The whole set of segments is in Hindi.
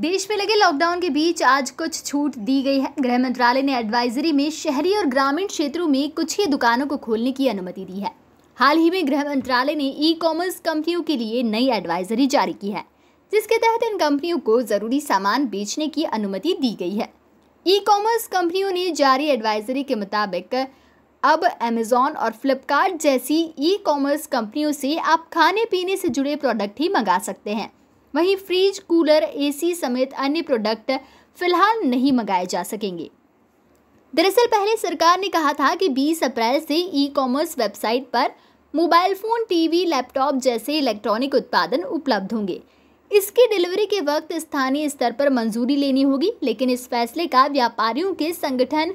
देश में लगे लॉकडाउन के बीच आज कुछ छूट दी गई है गृह मंत्रालय ने एडवाइजरी में शहरी और ग्रामीण क्षेत्रों में कुछ ही दुकानों को खोलने की अनुमति दी है हाल ही में गृह मंत्रालय ने ई कॉमर्स कंपनियों के लिए नई एडवाइजरी जारी की है जिसके तहत इन कंपनियों को जरूरी सामान बेचने की अनुमति दी गई है ई कॉमर्स कंपनियों ने जारी एडवाइजरी के मुताबिक अब अमेजोन और फ्लिपकार्ट जैसी ई कॉमर्स कंपनियों से आप खाने पीने से जुड़े प्रोडक्ट ही मंगा सकते हैं वहीं फ्रिज कूलर एसी समेत अन्य प्रोडक्ट फिलहाल नहीं मंगाए जा सकेंगे दरअसल पहले सरकार ने कहा था कि 20 अप्रैल से ई कॉमर्स वेबसाइट पर मोबाइल फ़ोन टीवी लैपटॉप जैसे इलेक्ट्रॉनिक उत्पादन उपलब्ध होंगे इसकी डिलीवरी के वक्त स्थानीय स्तर पर मंजूरी लेनी होगी लेकिन इस फैसले का व्यापारियों के संगठन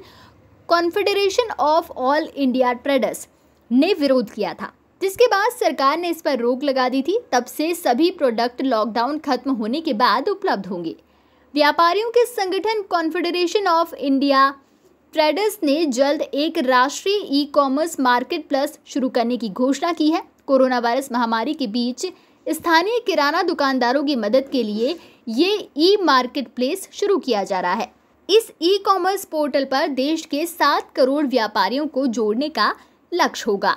confederation of all India traders ने विरोध किया था जिसके बाद सरकार ने इस पर रोक लगा दी थी तब से सभी प्रोडक्ट लॉकडाउन खत्म होने के बाद उपलब्ध होंगे व्यापारियों के संगठन कॉन्फेडरेशन ऑफ इंडिया ट्रेडर्स ने जल्द एक राष्ट्रीय ई कॉमर्स मार्केट प्लस शुरू करने की घोषणा की है कोरोना वायरस महामारी के बीच स्थानीय किराना दुकानदारों की मदद के लिए ये ई मार्केट प्लेस शुरू किया जा रहा है इस ई कॉमर्स पोर्टल पर देश के सात करोड़ व्यापारियों को जोड़ने का लक्ष्य होगा